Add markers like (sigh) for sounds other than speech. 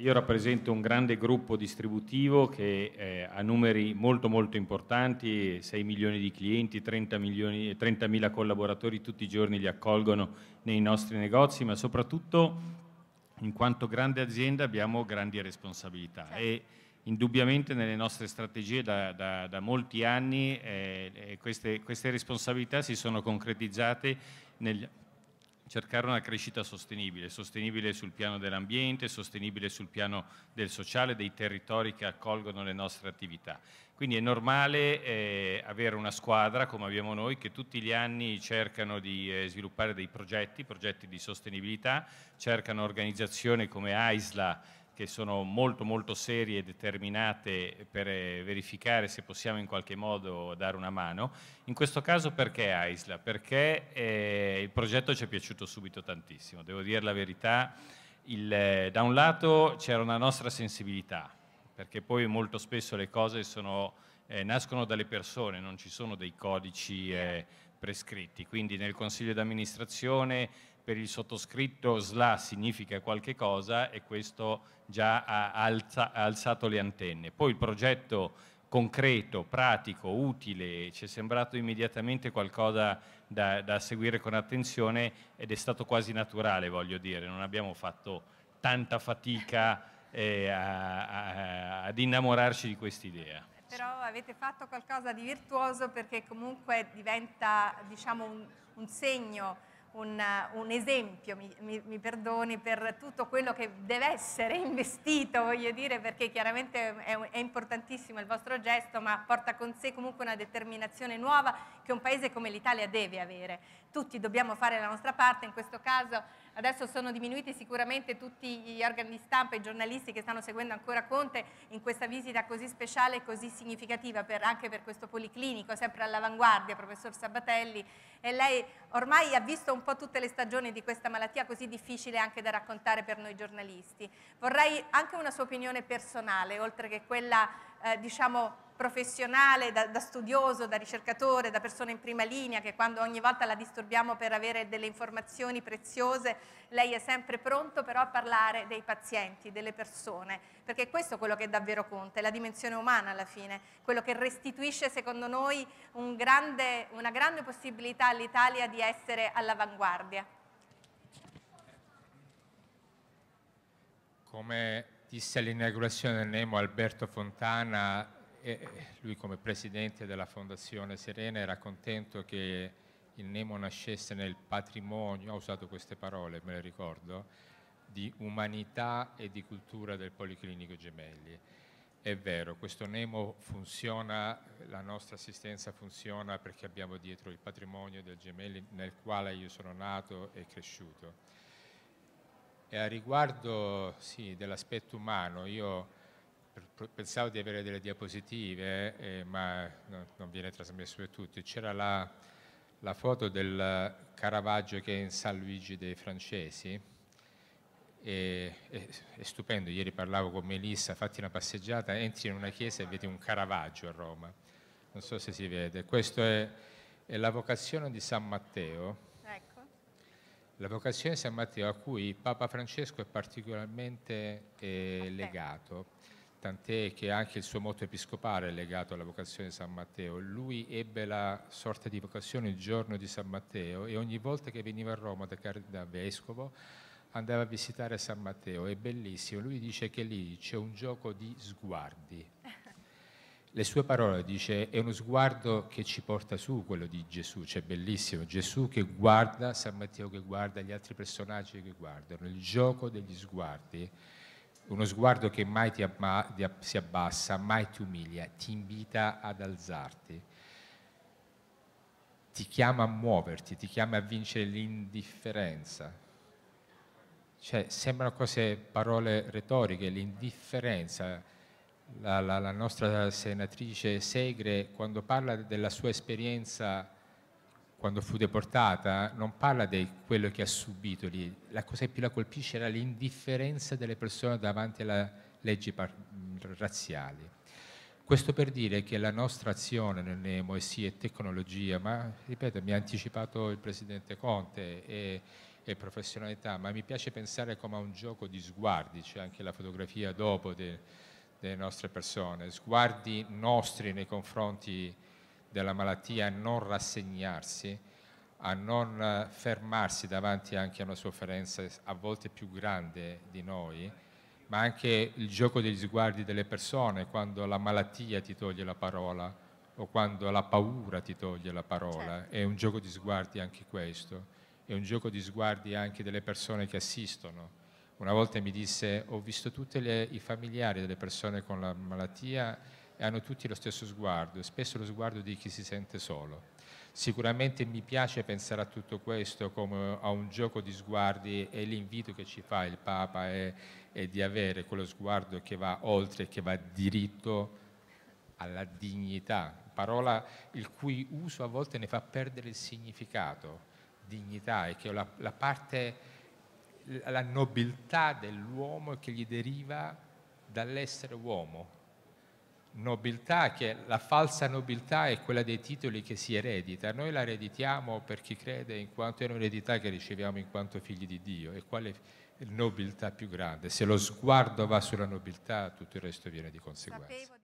Io rappresento un grande gruppo distributivo che eh, ha numeri molto molto importanti, 6 milioni di clienti, 30 milioni, 30.000 collaboratori tutti i giorni li accolgono nei nostri negozi, ma soprattutto in quanto grande azienda abbiamo grandi responsabilità certo. e indubbiamente nelle nostre strategie da, da, da molti anni eh, eh queste, queste responsabilità si sono concretizzate nel cercare una crescita sostenibile, sostenibile sul piano dell'ambiente, sostenibile sul piano del sociale, dei territori che accolgono le nostre attività. Quindi è normale eh, avere una squadra come abbiamo noi che tutti gli anni cercano di eh, sviluppare dei progetti, progetti di sostenibilità, cercano organizzazioni come AISLA che sono molto molto serie e determinate per eh, verificare se possiamo in qualche modo dare una mano. In questo caso perché Aisla? Perché eh, il progetto ci è piaciuto subito tantissimo, devo dire la verità. Il, eh, da un lato c'era una nostra sensibilità, perché poi molto spesso le cose sono, eh, nascono dalle persone, non ci sono dei codici eh, prescritti, quindi nel consiglio d'amministrazione per il sottoscritto SLA significa qualche cosa e questo già ha, alza, ha alzato le antenne. Poi il progetto concreto, pratico, utile, ci è sembrato immediatamente qualcosa da, da, seguire con attenzione ed è stato quasi naturale, voglio dire, non abbiamo fatto tanta fatica eh, a, a, ad innamorarci di quest'idea. Però avete fatto qualcosa di virtuoso perché comunque diventa diciamo, un, un segno un, eh, un esempio, mi, mi, mi, perdoni, per tutto quello che deve essere (laughs) investito, voglio dire, perché chiaramente è, è, importantissimo il vostro gesto, ma porta con sé comunque una determinazione nuova che un paese come l'Italia deve avere. Tutti dobbiamo fare la nostra parte, in questo caso adesso sono diminuiti sicuramente tutti gli organi di stampa e i giornalisti che stanno seguendo ancora Conte in questa visita così speciale e così significativa per, anche per questo policlinico, sempre all'avanguardia, professor Sabatelli, e lei ormai ha visto un po' tutte le stagioni di questa malattia così difficile anche da raccontare per noi giornalisti. Vorrei anche una sua opinione personale, oltre che quella eh, diciamo professionale, da, da, studioso, da ricercatore, da persona in prima linea, che quando ogni volta la disturbiamo per avere delle informazioni preziose, lei è sempre pronto però a parlare dei pazienti, delle persone, perché questo è quello che davvero conta, è la dimensione umana alla fine, quello che restituisce secondo noi un grande, una grande possibilità all'Italia di essere all'avanguardia. Come disse all'inaugurazione del Nemo Alberto Fontana, e lui come presidente della Fondazione Serena era contento che il Nemo nascesse nel patrimonio, ho usato queste parole, me le ricordo, di umanità e di cultura del Policlinico Gemelli. È vero, questo Nemo funziona, la nostra assistenza funziona perché abbiamo dietro il patrimonio del Gemelli nel quale io sono nato e cresciuto. E a riguardo sì, dell'aspetto umano, io pensavo di avere delle diapositive, eh, ma no, non viene trasmesso per tutti. C'era la, la, foto del Caravaggio che è in San Luigi dei Francesi, e, è, è stupendo, ieri parlavo con Melissa, fatti una passeggiata, entri in una chiesa e vedi un Caravaggio a Roma, non so se si vede. Questa è, è la vocazione di San Matteo, ecco. la vocazione di San Matteo a cui Papa Francesco è particolarmente eh, legato tant'è che anche il suo motto episcopale è legato alla vocazione di San Matteo. Lui ebbe la sorta di vocazione il giorno di San Matteo e ogni volta che veniva a Roma da, da vescovo andava a visitare San Matteo, è bellissimo, lui dice che lì c'è un gioco di sguardi. Le sue parole dice è uno sguardo che ci porta su quello di Gesù, cioè bellissimo, Gesù che guarda, San Matteo che guarda, gli altri personaggi che guardano, il gioco degli sguardi uno sguardo che mai ti abba, ti si abbassa, mai ti umilia, ti invita ad alzarti, ti chiama a muoverti, ti chiama a vincere l'indifferenza. Cioè, sembrano cose, parole retoriche, l'indifferenza. La, la, la nostra senatrice Segre, quando parla della sua esperienza quando fu deportata, non parla di quello che ha subito lì, la cosa che più la colpisce era l'indifferenza delle persone davanti alle leggi razziali. Questo per dire che la nostra azione nel Nemo è sì è tecnologia, ma ripeto, mi ha anticipato il presidente Conte e, e professionalità, ma mi piace pensare come a un gioco di sguardi, c'è anche la fotografia dopo de, delle nostre persone, sguardi nostri nei confronti della malattia a non rassegnarsi, a non eh, fermarsi davanti anche a una sofferenza a volte più grande di noi, ma anche il gioco degli sguardi delle persone quando la malattia ti toglie la parola o quando la paura ti toglie la parola, certo. è un gioco di sguardi anche questo, è un gioco di sguardi anche delle persone che assistono. Una volta mi disse ho visto tutti i familiari delle persone con la malattia e hanno tutti lo stesso sguardo, spesso lo sguardo di chi si sente solo. Sicuramente mi piace pensare a tutto questo come a un gioco di sguardi e l'invito che ci fa il Papa è, è di avere quello sguardo che va oltre, che va diritto alla dignità, parola il cui uso a volte ne fa perdere il significato, dignità, e che la, la parte, la nobiltà dell'uomo che gli deriva dall'essere uomo, nobiltà, che la falsa nobiltà è quella dei titoli che si eredita, noi la ereditiamo per chi crede in quanto è un'eredità che riceviamo in quanto figli di Dio e quale nobiltà più grande, se lo sguardo va sulla nobiltà tutto il resto viene di conseguenza.